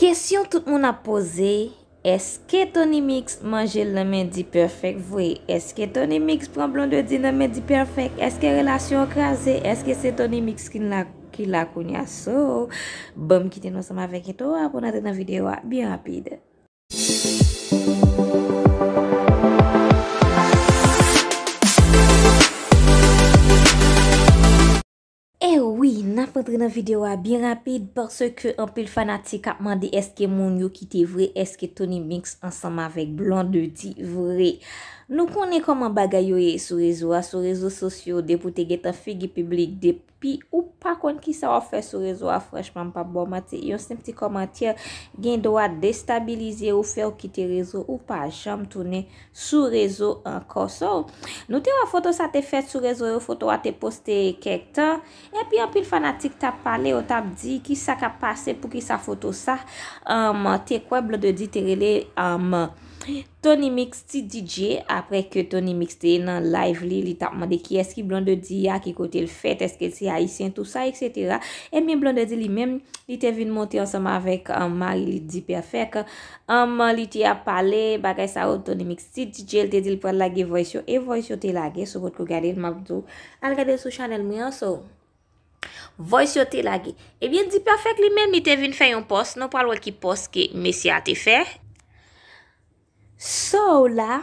Kesyon tout moun apose, eske Tony Mix manje le men di perfek vwe? Eske Tony Mix pran blon de di le men di perfek? Eske relasyon akrase? Eske se Tony Mix ki la kounyasou? Bon, mkite nou sa ma vek eto, aponate nan videwa, bi rapide. Moun yo ki te vre, eske toni miks ansama vek blon de di vre. Nou konen koman bagay yo ye sou rezo a, sou rezo sosyo, depo te getan figi publik, depo. pi ou pa kon ki sa wap fè sou rezo a fwèchman pa bom a ti yon se mti komantir gen do wap destabilize ou fè ou ki te rezo ou pa jom toune sou rezo an konsor. Nou te wap foto sa te fè sou rezo e ou foto wap te poste kek tan. E pi an pi l fanatik tap pale ou tap di ki sa ka pase pou ki sa foto sa te kweble de di te rile amman. Tony Mix ti DJ, apre ke Tony Mix te nan live li, li tapman de ki eski blonde di ya, ki kote l fete, eske si aisyen, tout sa, etc. Emyen blonde di li men, li te vin monti ansama vek Amal, um, li Di Perfek, Amal um, li ti ap pale, bagay sa ou, Tony Mix ti DJ, li te dil prad lage, voysyo, e voysyo te lage, soukot kou gade, mabdou, al gade sou chanel mwen, souk. Voysyo te lage, ebyen Di Perfek li men, li te vin fè yon post, nou pal wèl ki post ke Messi a te fè. Sou la,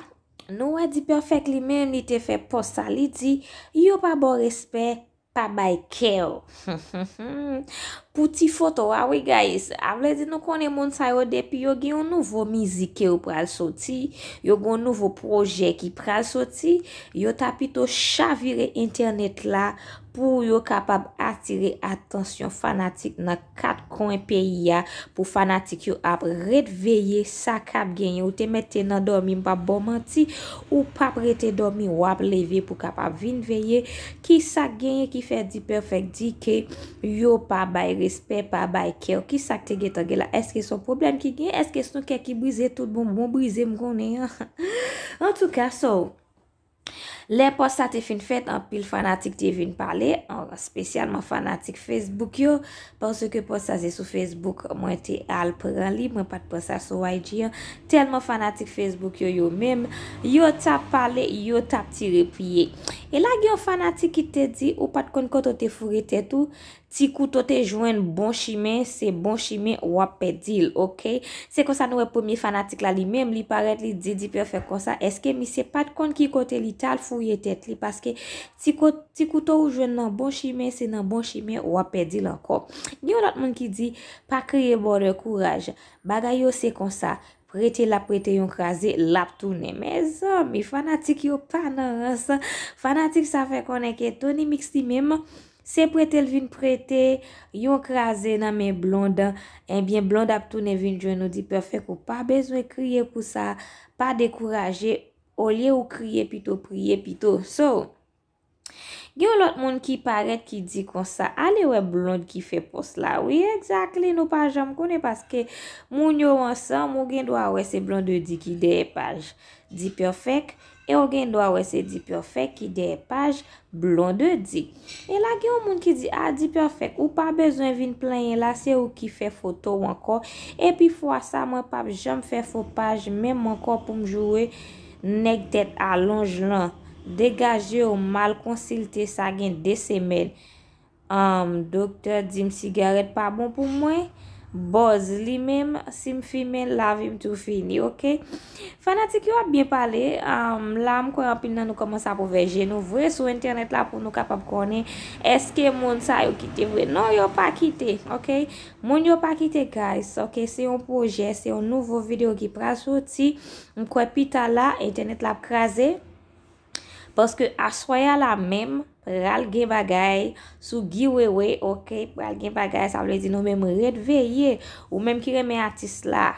nou wadi perfek li men li te fe posta li di, yo pa bo respe, pa bay ke yo. Pouti foto wawi ah guys, avle di nou konen moun sayo depi yo gen yon nouvo mizi ke yo pral soti, yo gen yon nouvo projek ki pral soti, yo tapito chavire internet la, pou yo kapab atire atensyon fanatik nan kat konen peyi ya pou fanatik yo ap red veye sa kap genye ou te mette nan dormi mpa bomanti ou pap rete dormi wap leve pou kapab vin veye. Ki sa genye ki fe di perfek di ke yo pa bay respek, pa bay kel, ki sa te geta gela eske son problem ki genye, eske son ke ki brize tout bon, bon brize mkone. En tou ka so. Le post sa te fin fet, an pil fanatik te vin pale, an spesyalman fanatik Facebook yo, porsi ke post sa ze sou Facebook, mwen te al pran li, mwen pat post sa sou waj diyan, telman fanatik Facebook yo yo menm, yo ta pale, yo ta pti repye. E la gen fanatik ki te di, ou pat kon kon te furet etou, ti kou to te jwen bon chimè, se bon chimè wapè dil, ok? Se konsan nou e pomi fanatik la li menm, li paret li didi pe fè konsan, eske mi se pat kon ki kote li tal fou Ou ye tet li, paske ti koutou ou jwen nan bon chimè, se nan bon chimè, ou apè di lankop. Nyon nat moun ki di, pa kriye bon re kouraj, bagay yo se konsa, prete la prete yon krasè, lap toune. Me zan, mi fanatik yo pa nan ransan, fanatik sa fè konenke, toni miksi mèm, se prete lvin prete, yon krasè nan men blondan, enbyen eh blondap toune vin jwen nou di perfèk ou pa bezwen kriye pou sa, pa dekourajè, Olye ou kriye pito, priye pito. So, gen ou lot moun ki paret ki di kon sa, ale ou e blonde ki fe pos la? Oui, exactly, nou pa jom kone, paske moun yo ansan, moun gen do a wese blonde di ki de e page di perfek, e ou gen do a wese di perfek ki de e page blonde di. E la gen ou moun ki di, a ah, di perfek, ou pa bezon vin planye la, se ou ki fe foto wankor, e pi fwa sa, moun pa jom fe fo page, men mwankor pou mjowe, Nek tet alonj lan, degaje ou mal konsilte sa gen desemel. Am, doktor, di m sigaret pa bon pou mwen? Boz, li mem, si mfime, la vim tou fini, ok? Fanatik yo ap bien pale, la mkwe apin nan nou koman sa pou veje nou vwe, sou internet la pou nou kapap kone, eske moun sa yo kite vwe? Non, yo pa kite, ok? Moun yo pa kite, guys, ok? Se yon proje, se yon nouvo video ki prasote, si mkwe pita la, internet la ap kaze, ok? Paske aswaya la men, pral gen bagay, sou giwewe, ok, pral gen bagay, sa wle di nou men mred veye, ou men kire men atis la.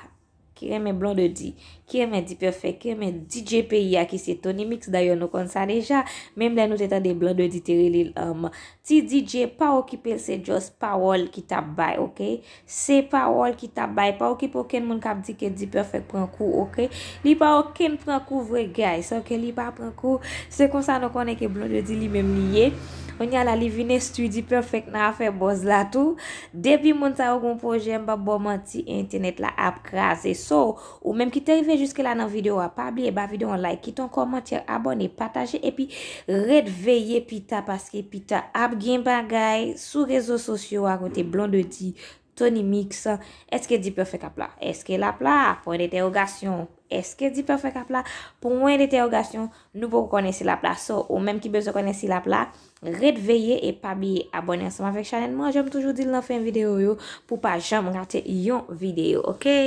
Kèmè blonde di, kèmè diperfèk, kèmè DJ P.I.A. ki se toni mix da yon nou konsan deja. Mèm lè nou tètan de blonde di teri li lèm. Um, ti DJ pa okipel se jos pa wol ki tabay, ok? Se pa wol ki tabay, pa okipel ken moun kap dike diperfèk prankou, ok? Li pa oken prankou vre gay, sa okè li pa prankou. Se konsan nou konen ke blonde di li mèm liye. On yal alivine studi perfek nan afer boz la tou. Depi moun ta ou goun projem, ba bom an ti internet la ap krasi. So, ou menm ki te rive juske la nan video a pabli, e ba video an like, kiton komantir, abone, pataje, epi red veye pita paske pita ap gen bagay, sou rezo sosyo a konti blonde di, toni miks. Eske di perfek ap la? Eske la ap la? Fon ete ogasyon. Eske di perfek apla pou mwen deteogasyon nou pou kone si lapla. So ou menm ki bezo kone si lapla, red veye e pa biye abonye anseman vek chanel. Mwen jom toujou di lan fèm videyo yo pou pa jom gante yon videyo, oke?